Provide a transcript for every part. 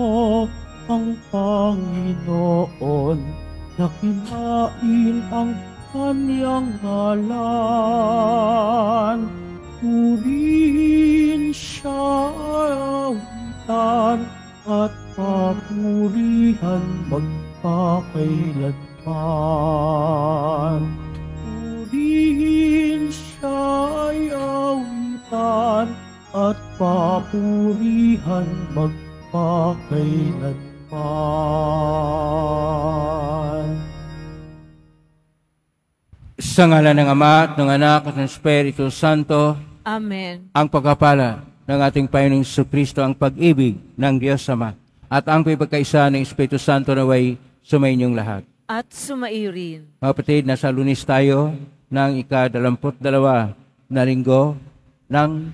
mo ang Panginoon, nakimain ang kanyang ngalan. Purihin siya awitan at papurihan magpakailanman. Purihin siya awitan at papurihan magpakailanman pa kailanman. Sa ngala ng Ama at ng Anak at ng Espiritu Santo, Amen. Ang pagkapala ng ating Panginoong Su Kristo, ang pag-ibig ng Diyos Ama, at ang pagkakaisa ng Espiritu Santo na way sumainyong lahat. At sumairin. rin. Mga patid, nasa lunis tayo ng ikadalampot dalawa na linggo ng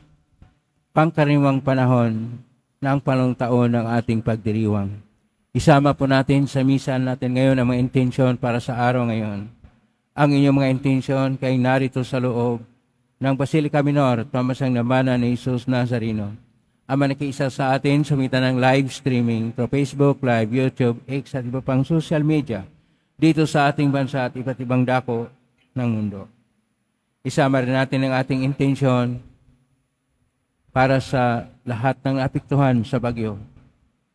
pangkaraniwang panahon ng panungtaon ng ating pagdiriwang. Isama po natin sa misal natin ngayon ang mga intensyon para sa araw ngayon. Ang inyong mga intensyon kay narito sa loob ng Basilica Minor, Pamasang Nabana ni Jesus Nazareno. Ang manakiisa sa atin, sumita ng live streaming through Facebook Live, YouTube, X at iba pang social media dito sa ating bansa at iba't ibang dako ng mundo. Isama rin natin ang ating intensyon para sa lahat ng apektuhan sa bagyo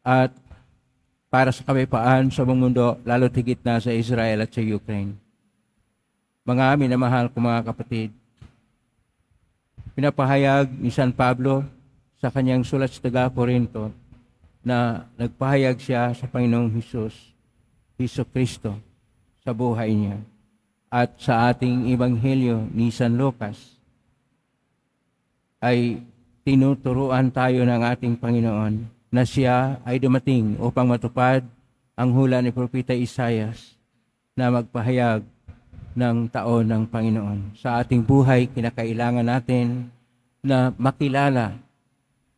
at para sa kabipaan sa buong mundo, lalo tigit na sa Israel at sa Ukraine. Mga minamahal ko mga kapatid, pinapahayag ni San Pablo sa kanyang sulat sa taga Corinto na nagpahayag siya sa Panginoong Hesus, Hesus Kristo, sa buhay niya at sa ating Ebanghelyo ni San Lucas ay tinuturuan tayo ng ating Panginoon na siya ay dumating upang matupad ang hula ni Propeta Isayas na magpahayag ng taon ng Panginoon. Sa ating buhay, kinakailangan natin na makilala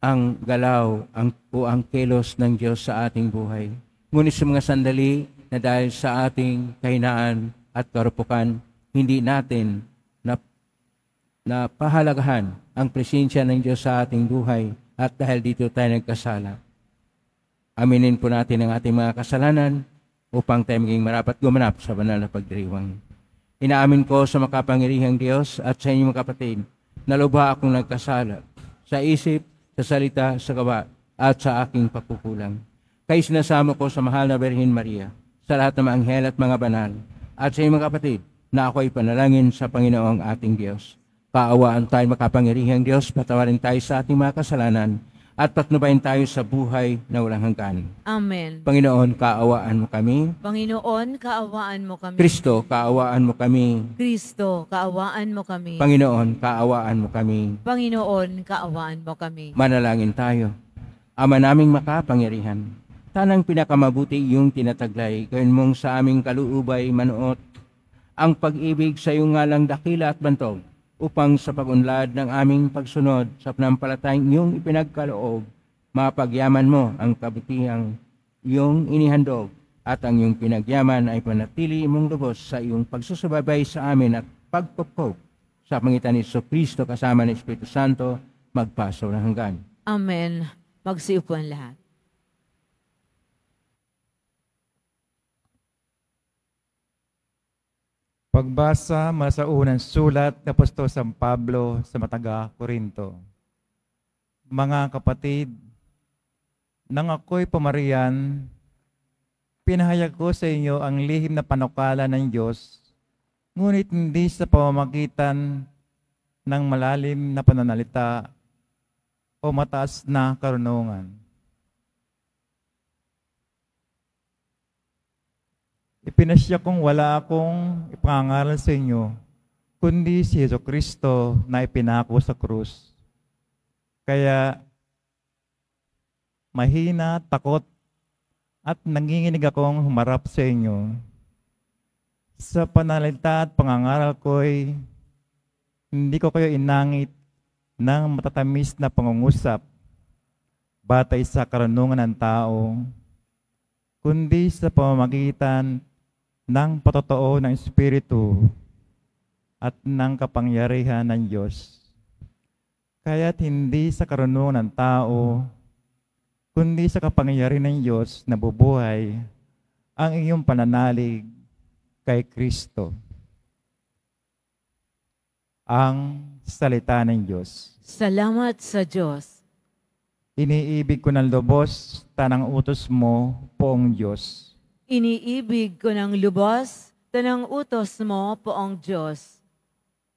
ang galaw ang, o ang kilos ng Diyos sa ating buhay. Ngunit sa mga sandali na dahil sa ating kainaan at karupukan, hindi natin na, napahalagahan ang presensya ng Diyos sa ating buhay at dahil dito tayo nagkasala. Aminin po natin ang ating mga kasalanan upang tayo maging marapat gumanap sa banal na pagdiriwang. Inaamin ko sa makapangirihang Diyos at sa inyong kapatid na lubha akong nagkasala sa isip, sa salita, sa gawa at sa aking pagkukulang. Kaya sinasama ko sa mahal na Berhin Maria, sa lahat ng mga anghel at mga banal, at sa inyong mga kapatid na ako ay panalangin sa Panginoong ating Diyos. Kaawaan tayo makapangyarihang Diyos, patawarin tayo sa ating mga kasalanan, at patnubayin tayo sa buhay na walang hanggan. Amen. Panginoon, kaawaan mo kami. Panginoon, kaawaan mo kami. Kristo, kaawaan mo kami. Kristo, kaawaan mo kami. Panginoon, kaawaan mo kami. Panginoon, kaawaan mo kami. Manalangin tayo. Ama naming makapangyarihan, tanang pinakamabuti iyong tinataglay, gawin mong sa aming kaluubay manuot, ang pag-ibig sa iyong ngalang dakila at bantog, upang sa pagunlad ng aming pagsunod sa panampalatayang iyong ipinagkaloob, mapagyaman mo ang kabutihang iyong inihandog at ang iyong pinagyaman ay panatili mong lubos sa iyong pagsusubaybay sa amin at pagpupok sa pangitan ni Kristo kasama ng Espiritu Santo magpaso ng hanggan. Amen. Magsiupuan lahat. Pagbasa mula sa unang sulat ng Apostol San Pablo sa Mataga, Corinto. Mga kapatid, nang ako'y pamarian, pinahayag ko sa inyo ang lihim na panukala ng Diyos, ngunit hindi sa pamamagitan ng malalim na pananalita o mataas na karunungan Ipinasya kong wala akong ipangaral sa inyo, kundi si Yeso Kristo na ipinako sa krus. Kaya mahina, takot, at nanginginig akong humarap sa inyo. Sa panalita at pangangaral ko'y hindi ko kayo inangit ng matatamis na pangungusap batay sa karunungan ng tao, kundi sa pamamagitan ng patotoo ng Espiritu at ng kapangyarihan ng Diyos. Kaya't hindi sa karunungan ng tao, kundi sa kapangyarihan ng Diyos na bubuhay ang iyong pananalig kay Kristo. Ang salita ng Diyos. Salamat sa Diyos. Iniibig ko ng lubos, tanang utos mo, poong Diyos. Iniibig ko ng lubos, tanang utos mo, poong Diyos.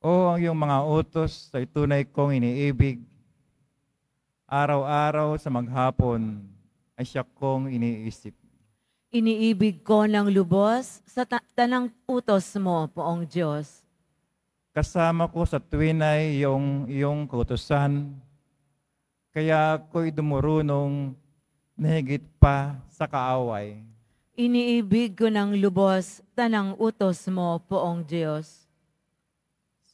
O ang iyong mga utos ay itunay kong iniibig. Araw-araw sa maghapon ay siya kong iniisip. Iniibig ko ng lubos sa ta- tanang utos mo, poong Diyos. Kasama ko sa tuwinay yung iyong, iyong kautosan, kaya ako'y dumurunong na higit pa sa kaaway. Iniibig ko ng lubos tanang utos mo, poong Diyos.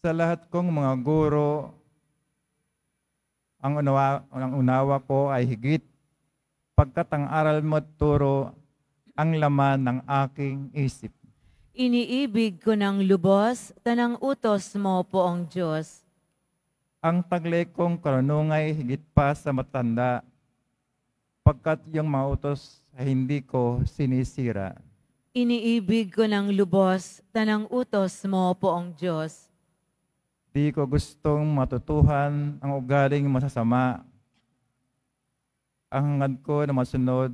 Sa lahat kong mga guro, ang unawa, ang unawa ko ay higit, pagkat ang aral mo turo ang laman ng aking isip. Iniibig ko ng lubos tanang utos mo, poong Diyos. Ang taglay kong karunungay higit pa sa matanda, pagkat yung mga utos sa hindi ko sinisira. Iniibig ko ng lubos tanang utos mo, Poong Diyos. Di ko gustong matutuhan ang ugaling masasama. Ang hangad ko na masunod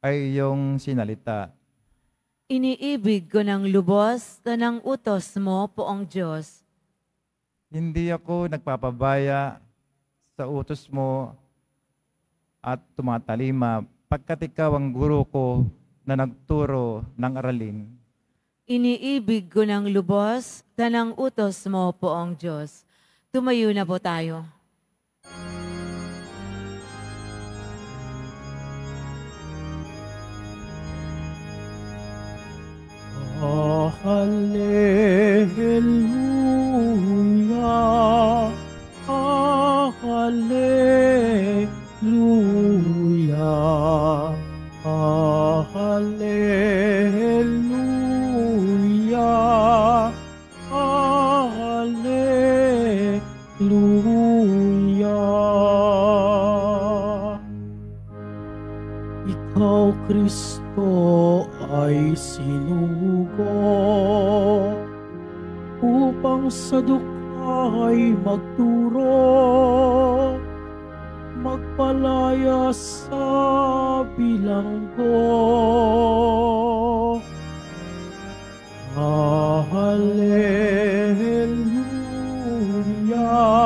ay iyong sinalita. Iniibig ko ng lubos tanang utos mo, Poong Diyos. Hindi ako nagpapabaya sa utos mo at tumatalima pagkat ikaw ang guro ko na nagturo ng aralin. Iniibig ko ng lubos, tanang utos mo, Poong Diyos. Tumayo na po tayo. Oh, hallelujah, oh, hallelujah. Hallelujah, Hallelujah, Hallelujah. Ikaw, Kristo, ay sinugo upang sa dukha ay magturo palaya sa bilanggo. Hallelujah.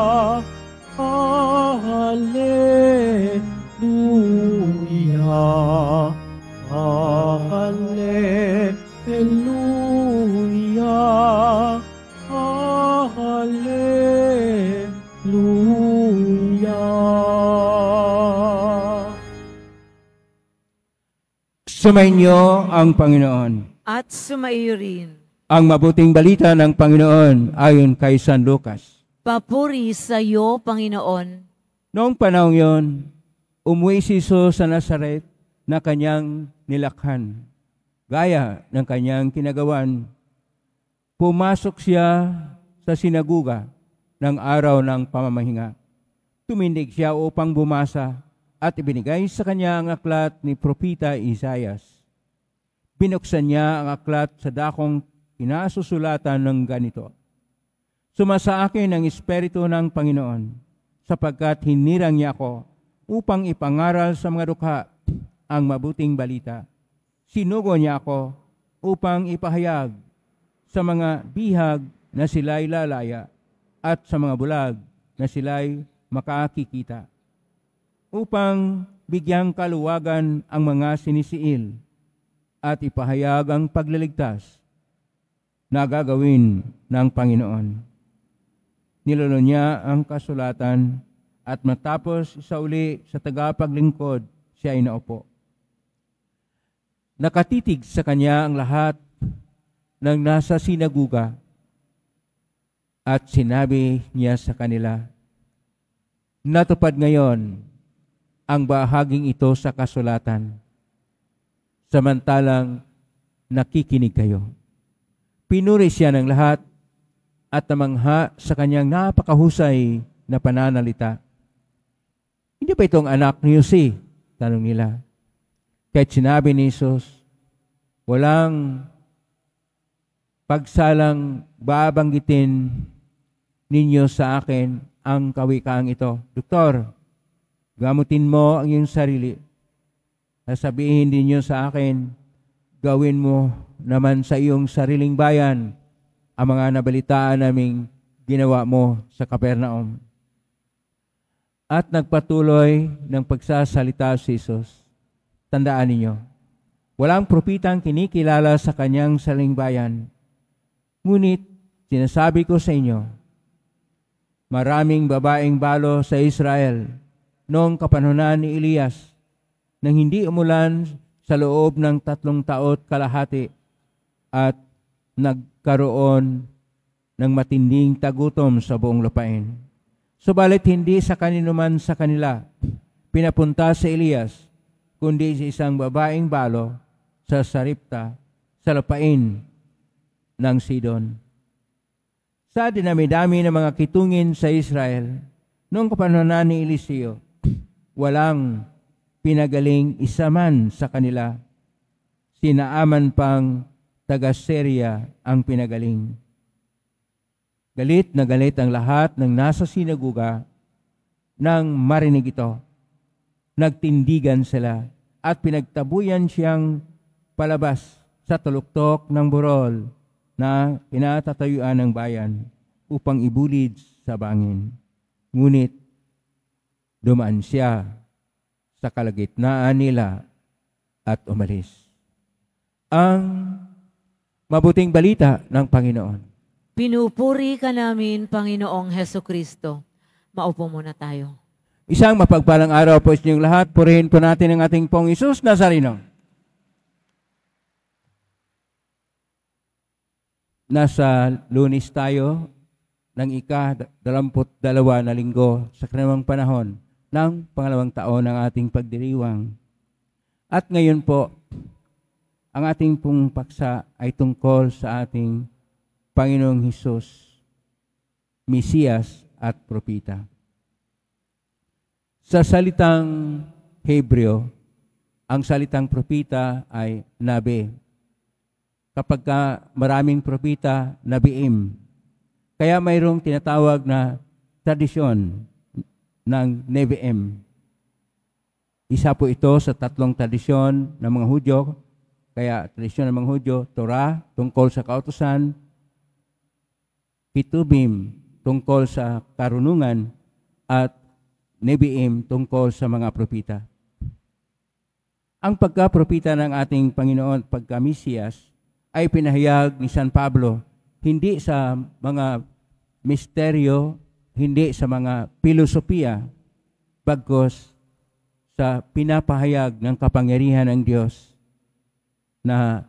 sumainyo ang Panginoon. At sumaiyo rin. Ang mabuting balita ng Panginoon ayon kay San Lucas. Papuri sa iyo, Panginoon. Noong panahon yon, umuwi si Jesus sa Nazaret na kanyang nilakhan. Gaya ng kanyang kinagawan, pumasok siya sa sinaguga ng araw ng pamamahinga. Tumindig siya upang bumasa at ibinigay sa kanya ang aklat ni Propita Isayas. Binuksan niya ang aklat sa dakong inasusulatan ng ganito. Suma sa akin ang Espiritu ng Panginoon, sapagkat hinirang niya ako upang ipangaral sa mga dukha ang mabuting balita. Sinugo niya ako upang ipahayag sa mga bihag na sila'y lalaya at sa mga bulag na sila'y makakikita upang bigyang kaluwagan ang mga sinisiil at ipahayag ang pagliligtas na gagawin ng Panginoon. Nilulo niya ang kasulatan at matapos sa uli sa tagapaglingkod siya ay naupo. Nakatitig sa kanya ang lahat ng nasa sinaguga at sinabi niya sa kanila, Natupad ngayon ang bahaging ito sa kasulatan. Samantalang nakikinig kayo. Pinuri siya ng lahat at namangha sa kanyang napakahusay na pananalita. Hindi ba itong anak ni Jose? Tanong nila. Kahit sinabi ni Jesus, walang pagsalang babanggitin ninyo sa akin ang kawikaang ito. Doktor, Gamutin mo ang iyong sarili. Nasabihin din yun sa akin, gawin mo naman sa iyong sariling bayan ang mga nabalitaan naming ginawa mo sa Kapernaum. At nagpatuloy ng pagsasalita si Jesus. Tandaan ninyo, walang propitang kinikilala sa kanyang sariling bayan. Ngunit, sinasabi ko sa inyo, maraming babaeng balo sa Israel noong kapanahonan ni Elias nang hindi umulan sa loob ng tatlong taot kalahati at nagkaroon ng matinding tagutom sa buong lupain. Subalit hindi sa kaninuman sa kanila pinapunta sa Elias, kundi sa isang babaeng balo sa Saripta sa lupain ng Sidon. Sa dinami-dami ng mga kitungin sa Israel, noong kapanahonan ni Eliseo, walang pinagaling isa man sa kanila. Sinaaman pang taga-Syria ang pinagaling. Galit na galit ang lahat ng nasa sinaguga nang marinig ito. Nagtindigan sila at pinagtabuyan siyang palabas sa tuluktok ng burol na pinatatayuan ng bayan upang ibulid sa bangin. Ngunit Dumaan siya sa kalagitnaan nila at umalis. Ang mabuting balita ng Panginoon. Pinupuri ka namin, Panginoong Heso Kristo. Maupo muna tayo. Isang mapagpalang araw po sa inyong lahat. Purihin po natin ang ating pong Isus Nazareno. Nasa lunis tayo ng ika-dalamput dalawa na linggo sa kanamang panahon ng pangalawang taon ng ating pagdiriwang. At ngayon po, ang ating pong paksa ay tungkol sa ating Panginoong Hesus, Mesiyas at Propita. Sa salitang Hebreo, ang salitang propita ay nabi. Kapag ka maraming propita, nabiim. Kaya mayroong tinatawag na tradisyon ng Nevi'im. Isa po ito sa tatlong tradisyon ng mga Hudyo, kaya tradisyon ng mga Hudyo, Torah, tungkol sa kautosan, Kitubim, tungkol sa karunungan, at Nebiim, tungkol sa mga propita. Ang pagka pagkapropita ng ating Panginoon pagka pagkamisiyas ay pinahayag ni San Pablo hindi sa mga misteryo hindi sa mga filosofiya, bagkos sa pinapahayag ng kapangyarihan ng Diyos na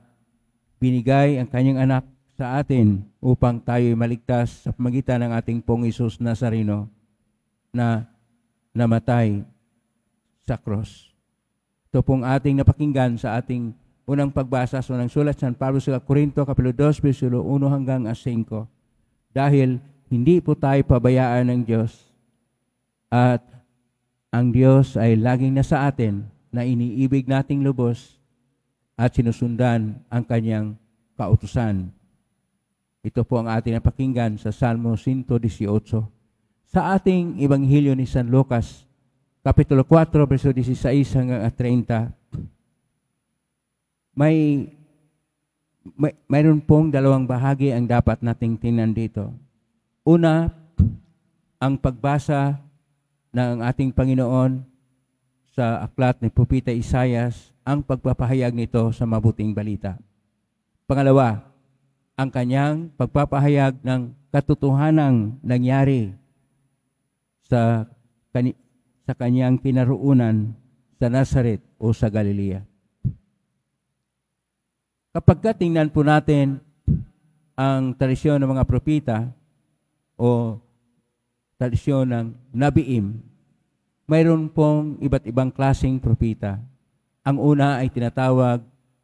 binigay ang kanyang anak sa atin upang tayo'y maligtas sa pamagitan ng ating pong Isus Nazareno na namatay sa cross. Ito pong ating napakinggan sa ating unang pagbasa sa unang sulat San Pablo sa Corinto, Kapilo 2, Versículo 1 hanggang 5. Dahil hindi po tayo pabayaan ng Diyos. At ang Diyos ay laging nasa atin na iniibig nating lubos at sinusundan ang kanyang kautusan. Ito po ang ating napakinggan sa Salmo 118. Sa ating Ebanghelyo ni San Lucas, Kapitulo 4, verso 16 hanggang 30, may, may mayroon pong dalawang bahagi ang dapat nating tinan dito. Una, ang pagbasa ng ating Panginoon sa aklat ni Propeta Isayas, ang pagpapahayag nito sa mabuting balita. Pangalawa, ang kanyang pagpapahayag ng katotohanang nangyari sa, kani, sa kanyang pinaruunan sa Nazareth o sa Galilea. Kapag tingnan po natin ang tradisyon ng mga propita, o tradisyon ng Nabiim, mayroon pong iba't ibang klasing propita. Ang una ay tinatawag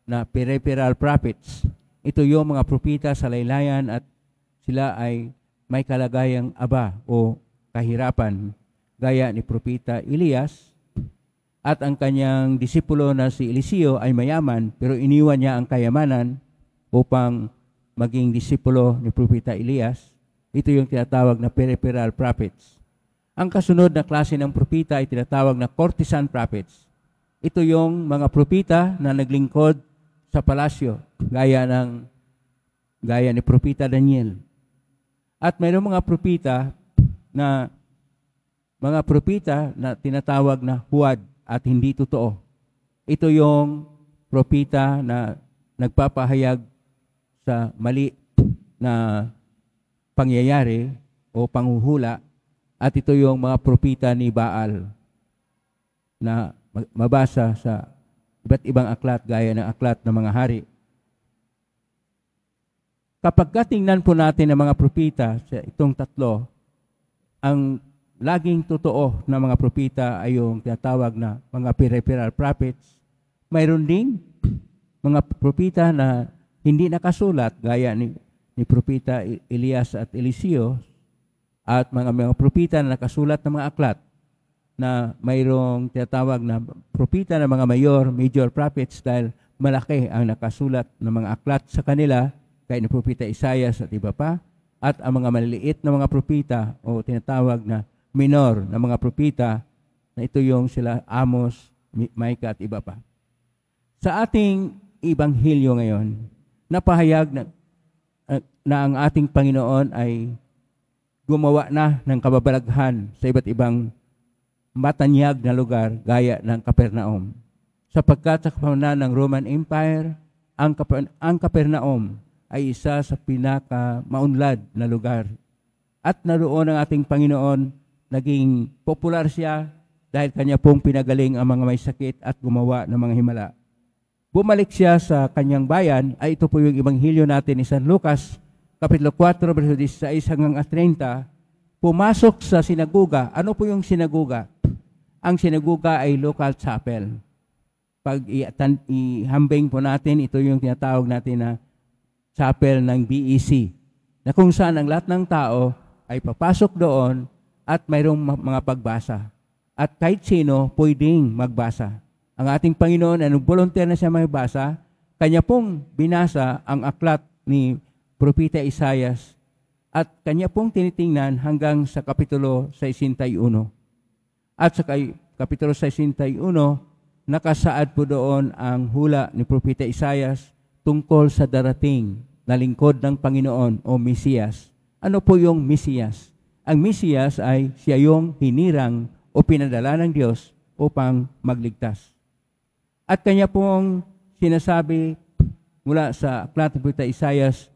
na peripheral prophets. Ito yung mga propita sa laylayan at sila ay may kalagayang aba o kahirapan gaya ni propita Elias at ang kanyang disipulo na si Eliseo ay mayaman pero iniwan niya ang kayamanan upang maging disipulo ni Propeta Elias ito yung tinatawag na peripheral prophets. Ang kasunod na klase ng propita ay tinatawag na courtesan prophets. Ito yung mga propita na naglingkod sa palasyo, gaya ng gaya ni propita Daniel. At mayroong mga propita na mga propita na tinatawag na huwad at hindi totoo. Ito yung propita na nagpapahayag sa mali na pangyayari o panghuhula at ito yung mga propita ni Baal na mabasa sa iba't ibang aklat gaya ng aklat ng mga hari. Kapag tingnan po natin ang mga propita sa itong tatlo, ang laging totoo na mga propita ay yung tinatawag na mga peripheral prophets. Mayroon ding mga propita na hindi nakasulat gaya ni ni Propita Elias at Eliseo at mga mga propita na nakasulat ng mga aklat na mayroong tinatawag na propita ng mga mayor, major prophets dahil malaki ang nakasulat ng mga aklat sa kanila kay ni propita Isaias at iba pa at ang mga maliliit na mga propita o tinatawag na minor na mga propita na ito yung sila Amos, Micah at iba pa. Sa ating ibanghilyo ngayon, napahayag na na ang ating Panginoon ay gumawa na ng kababalaghan sa iba't ibang matanyag na lugar gaya ng Kapernaum. Sapagkat sa kapamana ng Roman Empire, ang, Kaper ang Kapernaum ay isa sa pinaka maunlad na lugar. At naroon ang ating Panginoon, naging popular siya dahil kanya pong pinagaling ang mga may sakit at gumawa ng mga himala. Bumalik siya sa kanyang bayan, ay ito po yung Ebanghelyo natin ni San Lucas, Kapitulo 4, verso 16 hanggang 30, pumasok sa sinaguga. Ano po yung sinaguga? Ang sinaguga ay local chapel. Pag ihambing po natin, ito yung tinatawag natin na chapel ng BEC, na kung saan ang lahat ng tao ay papasok doon at mayroong mga pagbasa. At kahit sino pwedeng magbasa. Ang ating Panginoon, anong volunteer na siya magbasa, kanya pong binasa ang aklat ni Propeta Isayas at kanya pong tinitingnan hanggang sa Kapitulo 61. At sa Kapitulo 61, nakasaad po doon ang hula ni Propeta Isayas tungkol sa darating na lingkod ng Panginoon o Mesiyas. Ano po yung Mesiyas? Ang Mesiyas ay siya yung hinirang o pinadala ng Diyos upang magligtas. At kanya pong sinasabi mula sa aklat ng Propeta Isayas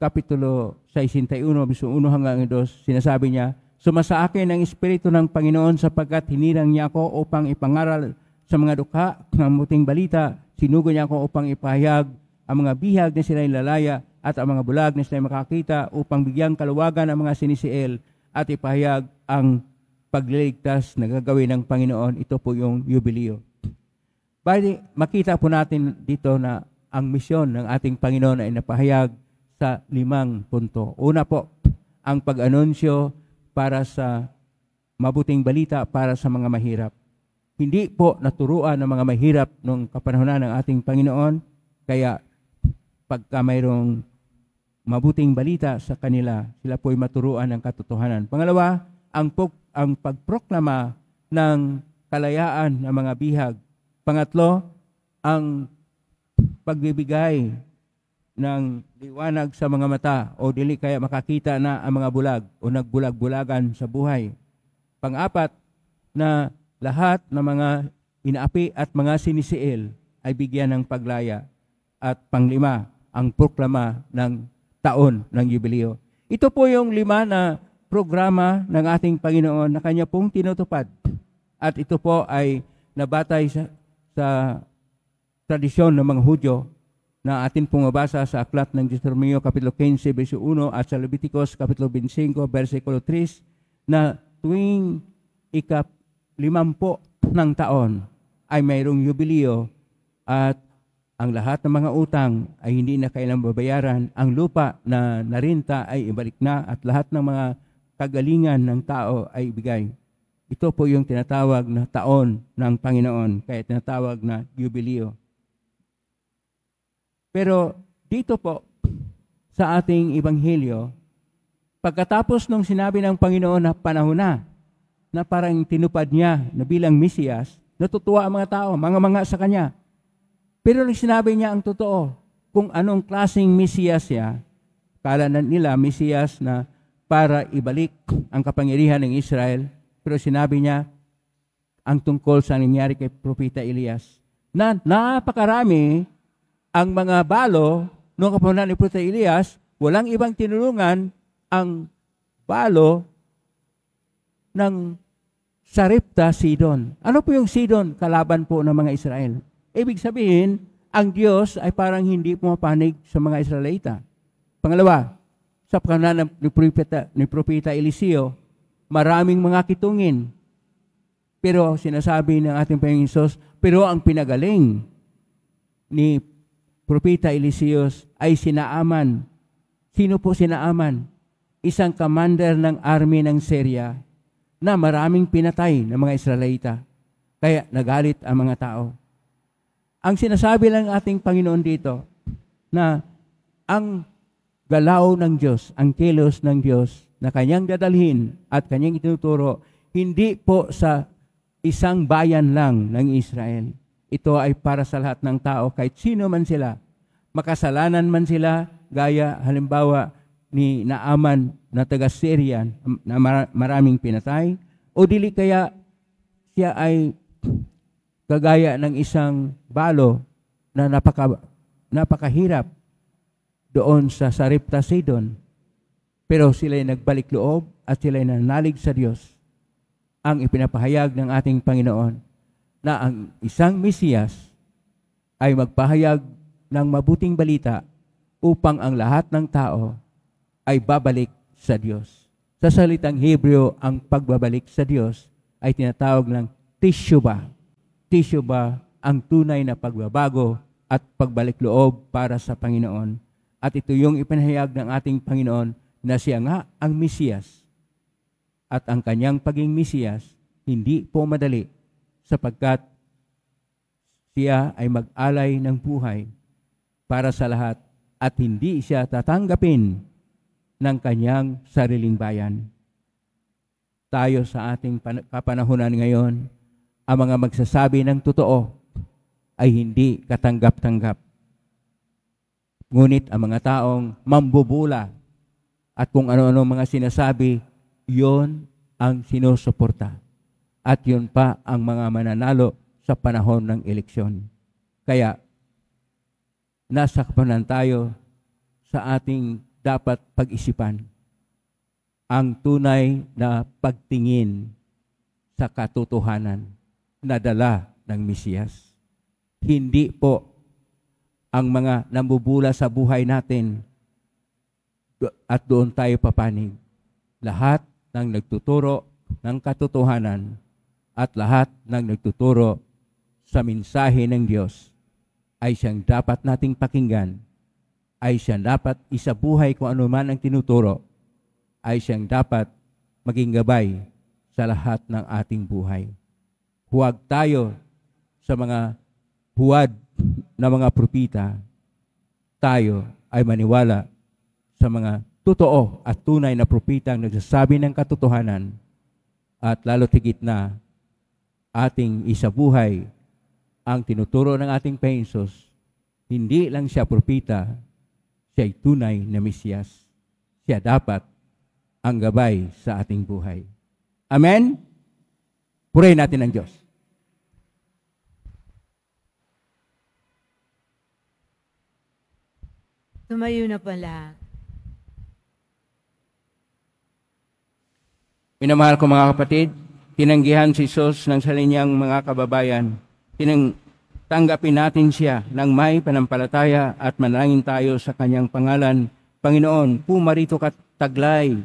Kapitulo 61, verso 1 hanggang 2, sinasabi niya, Sumasa akin ang Espiritu ng Panginoon sapagkat hinirang niya ako upang ipangaral sa mga dukha ng muting balita. Sinugo niya ako upang ipahayag ang mga bihag na sila'y lalaya at ang mga bulag na sila'y makakita upang bigyang kaluwagan ang mga sinisiel at ipahayag ang pagliligtas na gagawin ng Panginoon. Ito po yung yubileo. Bali, makita po natin dito na ang misyon ng ating Panginoon ay napahayag sa limang punto. Una po, ang pag-anunsyo para sa mabuting balita para sa mga mahirap. Hindi po naturuan ng mga mahirap nung kapanahonan ng ating Panginoon, kaya pagka mayroong mabuting balita sa kanila, sila po ay maturuan ng katotohanan. Pangalawa, ang, pog, ang pagproklama ng kalayaan ng mga bihag. Pangatlo, ang pagbibigay ng liwanag sa mga mata o dili kaya makakita na ang mga bulag o nagbulag-bulagan sa buhay. Pang-apat na lahat ng mga inaapi at mga sinisiil ay bigyan ng paglaya. At panglima, ang proklama ng taon ng Yubileo. Ito po yung lima na programa ng ating Panginoon na kanya pong tinutupad. At ito po ay nabatay sa, sa tradisyon ng mga Hudyo na atin pong mabasa sa Aklat ng Deuteronomio Kapitulo 15, verso 1 at sa Leviticus Kapitulo 25, versikulo 3 na tuwing ikap limampo ng taon ay mayroong yubileo at ang lahat ng mga utang ay hindi na kailang babayaran. Ang lupa na narinta ay ibalik na at lahat ng mga kagalingan ng tao ay ibigay. Ito po yung tinatawag na taon ng Panginoon, kaya tinatawag na yubileo. Pero dito po, sa ating ebanghelyo, pagkatapos nung sinabi ng Panginoon na panahon na, na parang tinupad niya na bilang Mesiyas, natutuwa ang mga tao, mga-mga sa kanya. Pero nung sinabi niya ang totoo, kung anong klasing Mesiyas siya, kala na nila Mesiyas na para ibalik ang kapangyarihan ng Israel, pero sinabi niya ang tungkol sa nangyari kay Propeta Elias na napakarami ang mga balo noong kapanahon ni Propeta Elias, walang ibang tinulungan ang balo ng Saripta Sidon. Ano po yung Sidon? Kalaban po ng mga Israel. Ibig sabihin, ang Diyos ay parang hindi pumapanig sa mga Israelita. Pangalawa, sa pangalan ni Propeta, ni Propeta Eliseo, maraming mga kitungin. Pero sinasabi ng ating Panginoon pero ang pinagaling ni Propeta Eliseus ay sinaaman. Sino po sinaaman? Isang commander ng army ng Syria na maraming pinatay ng mga Israelita. Kaya nagalit ang mga tao. Ang sinasabi lang ating Panginoon dito na ang galaw ng Diyos, ang kilos ng Diyos na kanyang dadalhin at kanyang itinuturo, hindi po sa isang bayan lang ng Israel. Ito ay para sa lahat ng tao, kahit sino man sila. Makasalanan man sila, gaya halimbawa ni Naaman na taga Syrian na maraming pinatay, o dili kaya siya ay kagaya ng isang balo na napaka, napakahirap doon sa Saripta Sidon. Pero sila ay nagbalik loob at sila ay nanalig sa Diyos ang ipinapahayag ng ating Panginoon na ang isang Mesiyas ay magpahayag ng mabuting balita upang ang lahat ng tao ay babalik sa Diyos. Sa salitang Hebreo, ang pagbabalik sa Diyos ay tinatawag ng Teshuvah. Teshuvah ang tunay na pagbabago at pagbalik loob para sa Panginoon. At ito yung ipinahayag ng ating Panginoon na siya nga ang Mesiyas. At ang kanyang paging Mesiyas, hindi po madali sapagkat siya ay mag-alay ng buhay para sa lahat at hindi siya tatanggapin ng kanyang sariling bayan. Tayo sa ating kapanahunan ngayon, ang mga magsasabi ng totoo ay hindi katanggap-tanggap. Ngunit ang mga taong mambubula at kung ano-ano mga sinasabi, yon ang sinusuporta at yun pa ang mga mananalo sa panahon ng eleksyon. Kaya, nasa tayo sa ating dapat pag-isipan ang tunay na pagtingin sa katotohanan na dala ng Mesiyas. Hindi po ang mga nambubula sa buhay natin at doon tayo papanig. Lahat ng nagtuturo ng katotohanan at lahat ng nagtuturo sa mensahe ng Diyos ay siyang dapat nating pakinggan, ay siyang dapat isabuhay kung ano man ang tinuturo, ay siyang dapat maging gabay sa lahat ng ating buhay. Huwag tayo sa mga huwad na mga propita, tayo ay maniwala sa mga totoo at tunay na propitang nagsasabi ng katotohanan at lalo tigit na ating isabuhay ang tinuturo ng ating Pensos, hindi lang siya propita, siya'y tunay na misyas. Siya dapat ang gabay sa ating buhay. Amen? Pray natin ang Diyos. Tumayo na pala. Minamahal ko mga kapatid, Tinanggihan si Jesus ng salinyang mga kababayan. Tinanggapin natin siya ng may panampalataya at manalangin tayo sa kanyang pangalan. Panginoon, pumarito ka taglay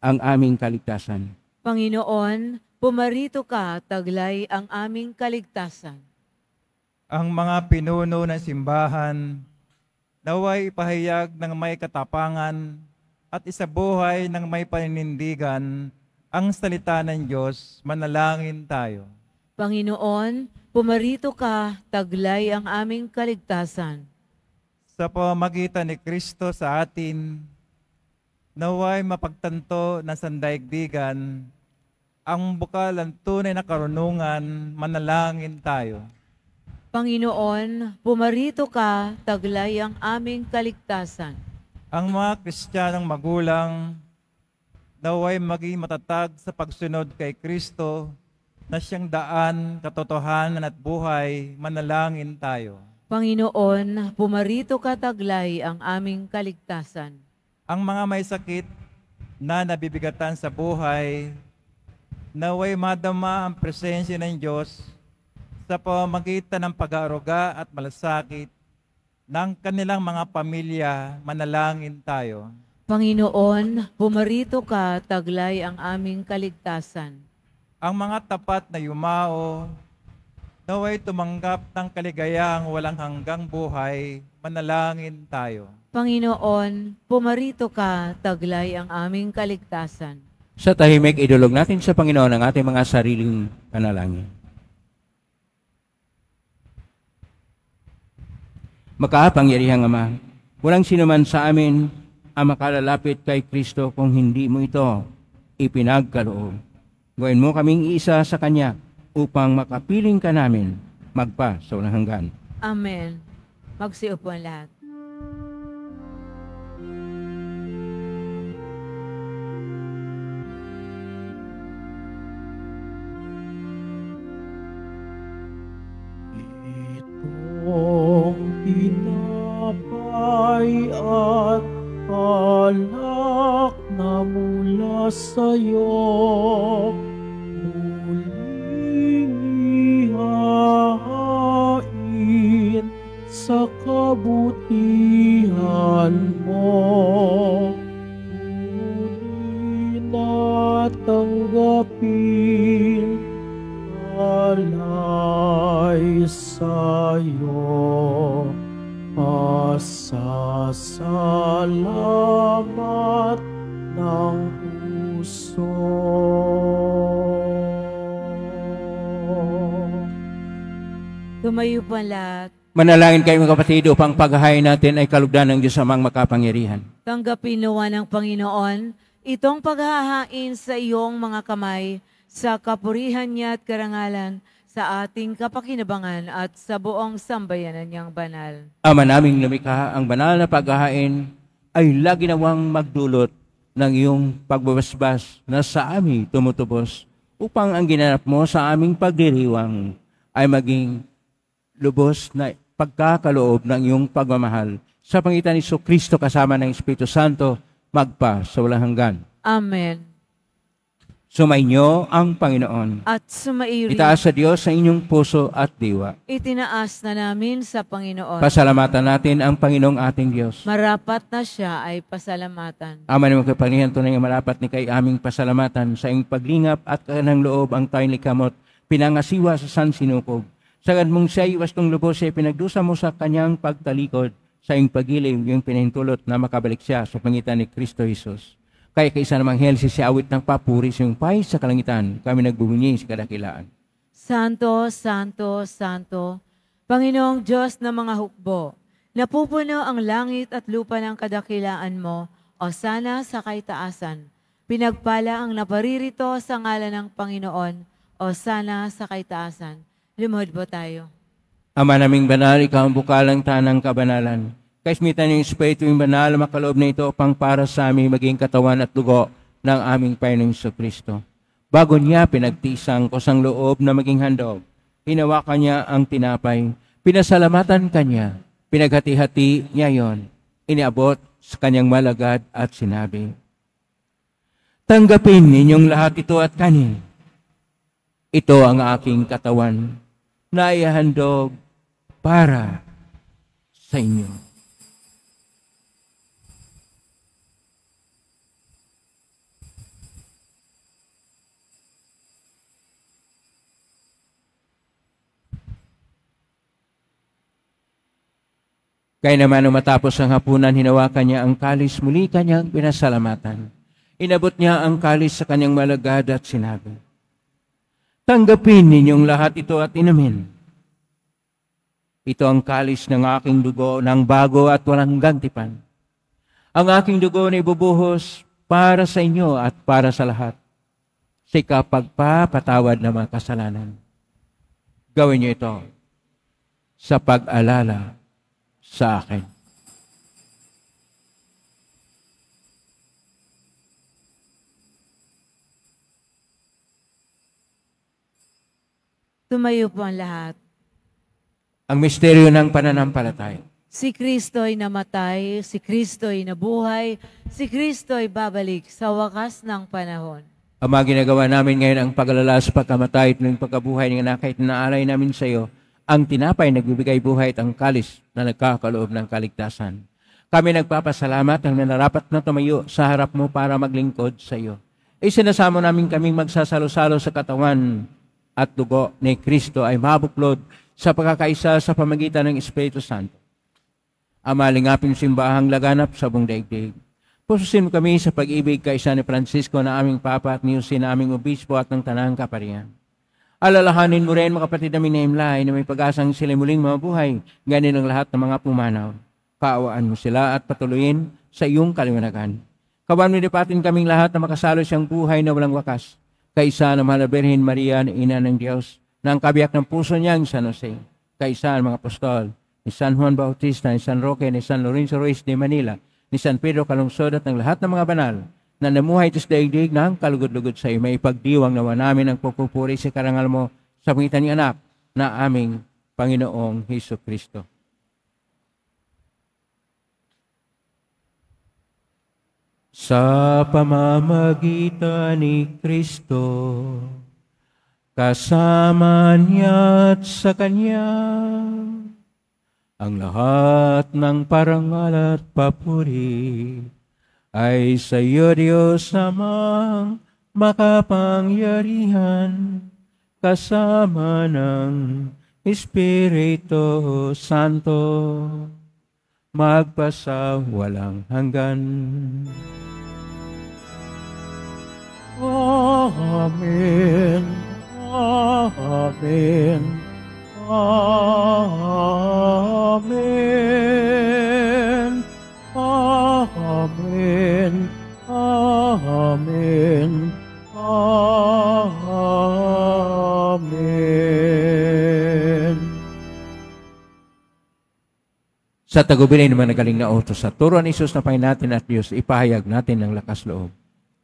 ang aming kaligtasan. Panginoon, pumarito ka taglay ang aming kaligtasan. Ang mga pinuno ng simbahan, naway ipahayag ng may katapangan at isabuhay ng may paninindigan ang salita ng Diyos, manalangin tayo. Panginoon, pumarito ka, taglay ang aming kaligtasan. Sa pamagitan ni Kristo sa atin, naway mapagtanto ng sandaigdigan, ang bukal ang tunay na karunungan, manalangin tayo. Panginoon, pumarito ka, taglay ang aming kaligtasan. Ang mga Kristiyanong magulang, naway maging matatag sa pagsunod kay Kristo na siyang daan, katotohanan at buhay, manalangin tayo. Panginoon, pumarito kataglay ang aming kaligtasan. Ang mga may sakit na nabibigatan sa buhay, naway madama ang presensya ng Diyos sa pamagitan ng pag-aaruga at malasakit ng kanilang mga pamilya, manalangin tayo. Panginoon, bumarito ka, taglay ang aming kaligtasan. Ang mga tapat na yumao, naway tumanggap ng kaligayang walang hanggang buhay, manalangin tayo. Panginoon, pumarito ka, taglay ang aming kaligtasan. Sa tahimik, idulog natin sa Panginoon ang ating mga sariling panalangin. Makaapang yarihang Ama, walang sinuman sa amin ang makalalapit kay Kristo kung hindi mo ito ipinagkaloob. Gawin mo kaming isa sa Kanya upang makapiling ka namin magpa sa hanggan. Amen. Magsiupo ang lahat. Manalangin kayo mga kapatid upang paghahain natin ay kalugdan ng Diyos amang makapangyarihan. Tanggapin nawa ng Panginoon itong paghahain sa iyong mga kamay sa kapurihan niya at karangalan sa ating kapakinabangan at sa buong sambayanan niyang banal. Ama naming lumikha, ang banal na paghahain ay lagi nawang magdulot ng iyong pagbabasbas na sa amin tumutubos upang ang ginanap mo sa aming pagdiriwang ay maging lubos na pagkakaloob ng iyong pagmamahal sa pangitan ni so Kristo kasama ng Espiritu Santo magpa sa walang hanggan. Amen. Sumainyo ang Panginoon. At sumairin. Itaas sa Diyos sa inyong puso at diwa. Itinaas na namin sa Panginoon. Pasalamatan natin ang Panginoong ating Diyos. Marapat na siya ay pasalamatan. Ama naman kapangyarihan tunay nga marapat ni kay aming pasalamatan sa iyong paglingap at kanang loob ang tayong likamot, pinangasiwa sa San Sinukob Sagad mong siya iwas kong lubos siya pinagdusa mo sa kanyang pagtalikod sa iyong pagilim yung pinahintulot na makabalik siya sa pangitan ni Kristo Jesus. Kaya kaisa namang helsi si awit ng papuri sa iyong pay sa kalangitan. Kami nagbubunyi sa kadakilaan. Santo, Santo, Santo, Panginoong Diyos ng mga hukbo, napupuno ang langit at lupa ng kadakilaan mo, o sana sa kaitaasan. Pinagpala ang naparirito sa ngalan ng Panginoon, o sana sa kaitaasan. Lumuhod po tayo. Ama naming banal, ikaw ang bukalang tanang kabanalan. Kaismitan yung Espiritu yung banal, makaloob na ito upang para sa amin maging katawan at dugo ng aming Panginoong Iso Kristo. Bago niya pinagtisang kusang loob na maging handog, hinawakan niya ang tinapay, pinasalamatan kanya, pinaghati-hati niya yon, iniabot sa kanyang malagad at sinabi, Tanggapin ninyong lahat ito at kanin. Ito ang aking katawan na ihandog para sa inyo. Kaya naman nung matapos ang hapunan, hinawakan niya ang kalis, muli kanyang pinasalamatan. Inabot niya ang kalis sa kanyang malagad at sinabi, Tanggapin ninyong lahat ito at inamin. Ito ang kalis ng aking dugo ng bago at walang gantipan. Ang aking dugo na ibubuhos para sa inyo at para sa lahat. Sa kapagpapatawad ng mga kasalanan. Gawin niyo ito sa pag-alala sa akin. Tumayo po ang lahat. Ang misteryo ng pananampalataya. Si Kristo ay namatay, si Kristo ay nabuhay, si Kristo ay babalik sa wakas ng panahon. Ang mga ginagawa namin ngayon ang paglala sa pagkamatay at ng pagkabuhay ng anak kahit naalay namin sa iyo, ang tinapay nagbibigay buhay at ang kalis na nagkakaloob ng kaligtasan. Kami nagpapasalamat ang nanarapat na tumayo sa harap mo para maglingkod sa iyo. Isinasamo namin kaming magsasalo-salo sa katawan at dugo ni Kristo ay mabuklod sa pagkakaisa sa pamagitan ng Espiritu Santo. Ang malingaping simbahang laganap sa buong daigdig. Pususin mo kami sa pag-ibig kaisa ni Francisco na aming Papa at niyusin na aming obispo at ng Tanang Kaparihan. Alalahanin mo rin mga kapatid namin na imlay na may pag-asang sila muling mabuhay, ganin ang lahat ng mga pumanaw. Kaawaan mo sila at patuloyin sa iyong kaliwanagan. Kawan mo kaming lahat na makasalo siyang buhay na walang wakas kaisa ng Mahal na Birhen Maria na Ina ng Diyos na ang kabiyak ng puso niyang San Jose kaysa ang mga apostol ni San Juan Bautista, ni San Roque, ni San Lorenzo Ruiz de Manila, ni San Pedro Calungsod at ng lahat ng mga banal na namuhay ito sa daigdig ng kalugod-lugod sa iyo. May ipagdiwang nawa namin ang pupupuri sa karangal mo sa pangitan ni anak na aming Panginoong Heso Kristo. Sa pamamagitan ni Kristo, kasama niya at sa Kanya, ang lahat ng parangal at papuri ay sa iyo Diyos namang makapangyarihan kasama ng Espiritu Santo magpasa walang hanggan. Amen, Amen, Amen, Amen, Amen, Amen. sa tagubilay ng mga nagaling na utos. Sa turo ni Isus na Panginoon natin at Diyos, ipahayag natin ng lakas loob.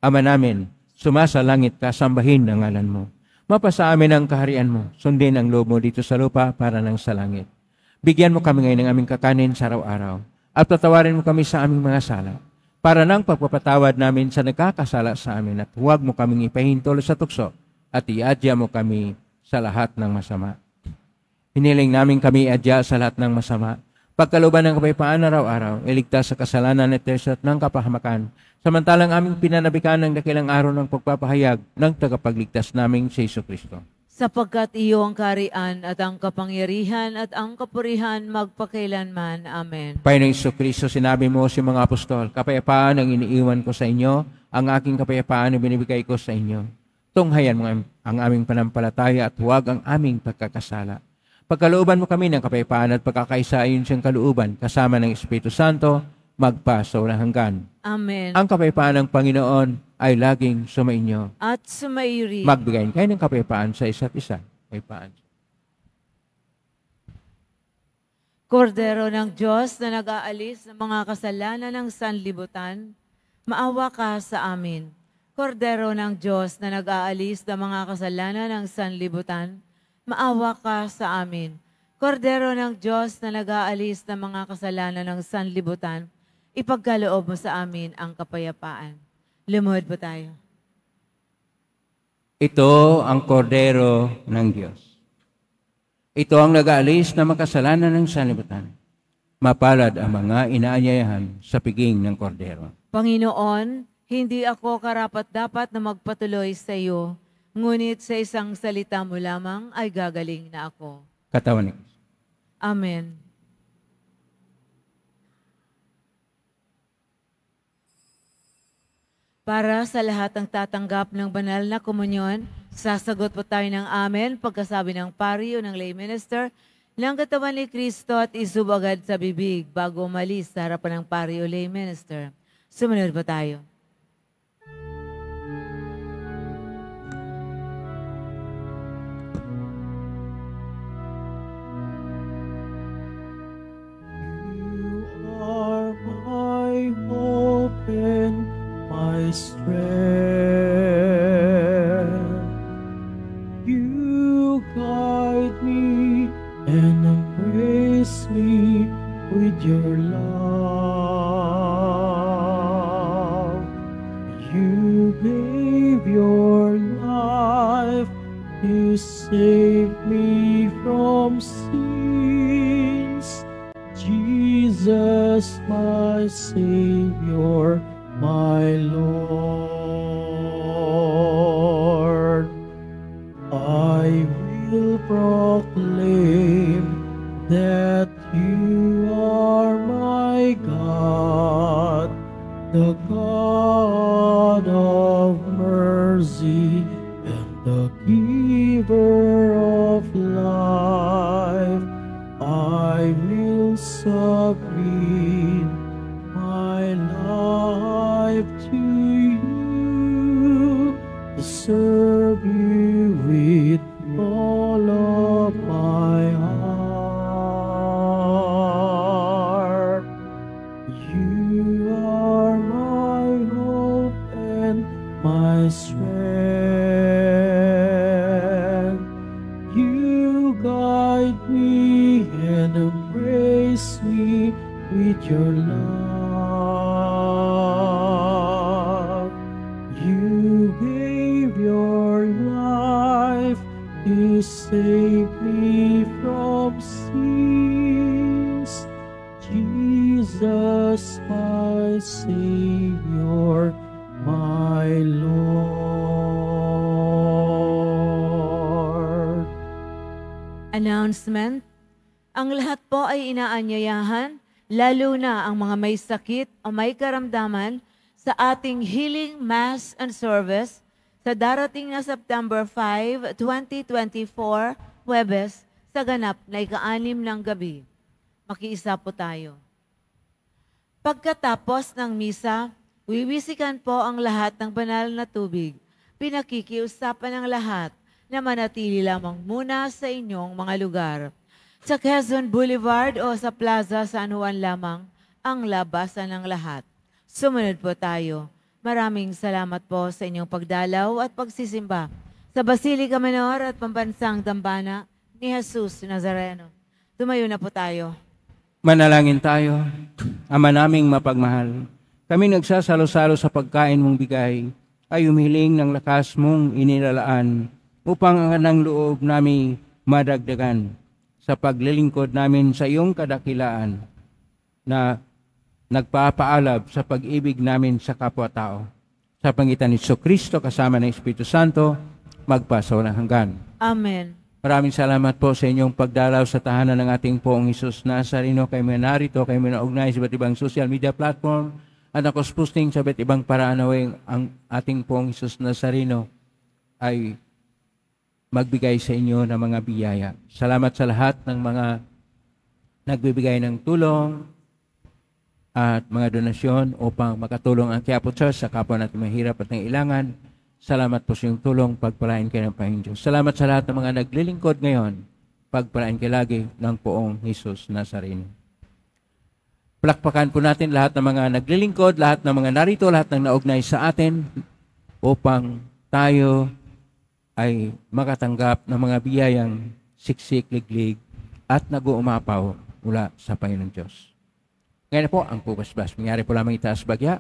Ama namin, sumasa langit ka, sambahin ang ngalan mo. Mapasa amin ang kaharian mo, sundin ang loob mo dito sa lupa para ng sa langit. Bigyan mo kami ngayon ng aming kakanin sa araw-araw at patawarin mo kami sa aming mga sala para nang pagpapatawad namin sa nagkakasala sa amin at huwag mo kaming ipahintol sa tukso at iadya mo kami sa lahat ng masama. Hiniling namin kami iadya sa lahat ng masama pagkaluban ng kapayapaan araw-araw, iligtas sa kasalanan at at ng kapahamakan. Samantalang aming pinanabikan ng dakilang araw ng pagpapahayag ng tagapagligtas naming si Iso Kristo. Sapagkat iyo ang karian at ang kapangyarihan at ang kapurihan magpakailanman. Amen. Panginoon Iso Kristo, sinabi mo sa si mga apostol, kapayapaan ang iniiwan ko sa inyo, ang aking kapayapaan ang binibigay ko sa inyo. Tunghayan mo ang aming panampalataya at huwag ang aming pagkakasala Pagkalooban mo kami ng kapayapaan at pagkakaisa ayon siyang kalooban kasama ng Espiritu Santo, magpa sa hanggan. Amen. Ang kapayapaan ng Panginoon ay laging sumainyo. At sumairi. Magbigayin kayo ng kapayapaan sa isa't isa. Kapayapaan. Kordero ng Diyos na nag-aalis ng mga kasalanan ng sanlibutan, maawa ka sa amin. Kordero ng Diyos na nag-aalis ng mga kasalanan ng sanlibutan, maawa ka sa amin. Kordero ng Diyos na nag-aalis ng mga kasalanan ng sanlibutan, ipagkaloob mo sa amin ang kapayapaan. Lumuhod po tayo. Ito ang kordero ng Diyos. Ito ang nag-aalis ng mga kasalanan ng sanlibutan. Mapalad ang mga inaanyayahan sa piging ng kordero. Panginoon, hindi ako karapat dapat na magpatuloy sa iyo, Ngunit sa isang salita mo lamang ay gagaling na ako. Katawan ni Kristo. Amen. Para sa lahat ng tatanggap ng banal na komunyon, sasagot po tayo ng amen pagkasabi ng pari o ng lay minister ng katawan ni Kristo at isubagad sa bibig bago umalis sa harapan ng pari o lay minister. Sumunod po tayo. to save me from sins. Jesus, my Savior, my Lord. harassment. Ang lahat po ay inaanyayahan, lalo na ang mga may sakit o may karamdaman sa ating healing mass and service sa darating na September 5, 2024, Huwebes, sa ganap na ika ng gabi. Makiisa po tayo. Pagkatapos ng misa, wiwisikan po ang lahat ng banal na tubig. Pinakikiusapan ang lahat na manatili lamang muna sa inyong mga lugar. Sa Quezon Boulevard o sa Plaza San Juan lamang ang labasan ng lahat. Sumunod po tayo. Maraming salamat po sa inyong pagdalaw at pagsisimba sa Basilica Menor at Pambansang Dambana ni Jesus Nazareno. Tumayo na po tayo. Manalangin tayo, Ama naming mapagmahal. Kami nagsasalo-salo sa pagkain mong bigay, ay umiling ng lakas mong inilalaan upang ang anang loob namin madagdagan sa paglilingkod namin sa iyong kadakilaan na nagpapaalab sa pag-ibig namin sa kapwa-tao. Sa pangitan ni So Kristo kasama ng Espiritu Santo, magpasaw ng hanggan. Amen. Maraming salamat po sa inyong pagdalaw sa tahanan ng ating poong Isus Nazareno. Kayo mga narito, kayo mga naugnay sa iba't ibang social media platform at ako posting sa iba't ibang paraan na ang ating poong Isus Nazareno ay magbigay sa inyo ng mga biyaya. Salamat sa lahat ng mga nagbibigay ng tulong at mga donasyon upang makatulong ang Quiapo Church sa kapwa natin mahirap at nangailangan. Salamat po sa iyong tulong. Pagpalain kayo ng Panginoon Diyos. Salamat sa lahat ng mga naglilingkod ngayon. Pagpalain kayo lagi ng poong Jesus Nazareno. Palakpakan po natin lahat ng mga naglilingkod, lahat ng mga narito, lahat ng naugnay sa atin upang tayo ay makatanggap ng mga biyayang siksik, liglig, at nag-uumapaw mula sa Panginoon Diyos. Ngayon po, ang pupasbas. Mangyari po lamang itaas bagya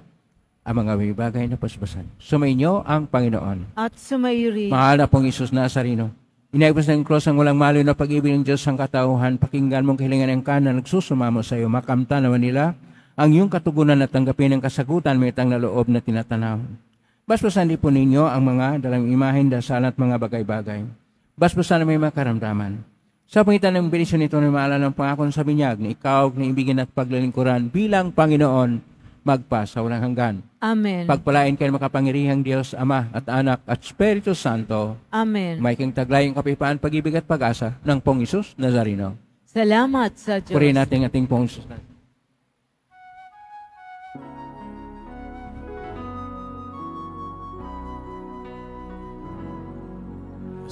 ang mga may bagay na pasbasan. Sumainyo ang Panginoon. At sumayo rin. Mahal na pong Isus Nazarino. Inaibas ng cross ang walang mali na pag-ibig ng Diyos ang katauhan. Pakinggan mong kilingan ng kanan, nagsusumamo sa iyo. Makamta naman nila ang iyong katugunan na tanggapin ang kasagutan may itang na loob na tinatanaw. Basbasan din po ninyo ang mga dalang imahin, dasal at mga bagay-bagay. Basbasan na may makaramdaman. Sa pangitan ng binisyon nito na maalala ng pangakon sa binyag na ikaw na ibigin at paglilingkuran bilang Panginoon magpa sa walang hanggan. Amen. Pagpalain kayo makapangirihang Diyos, Ama at Anak at Espiritu Santo. Amen. May king taglayang kapipaan, pag-ibig at pag-asa ng Pong Isus Nazarino. Salamat sa Diyos. Purihin natin ating Pong Isus Nazarino.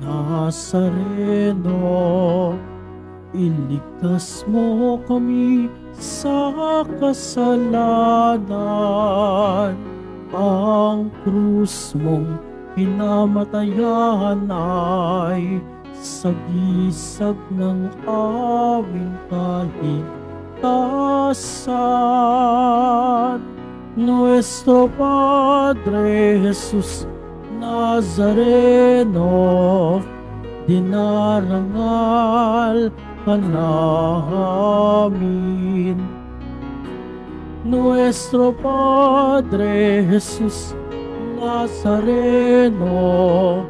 Nazareno, iligtas mo kami sa kasalanan. Ang krus mong pinamatayan ay sagisag ng aming kaligtasan. Nuestro Padre Jesus Nazareno, dinarangal ka namin. Nuestro Padre Jesus Nazareno,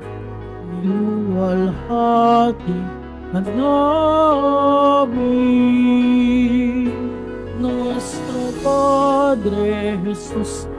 niluwalhati ka namin. Nuestro Padre Jesus Nazareno,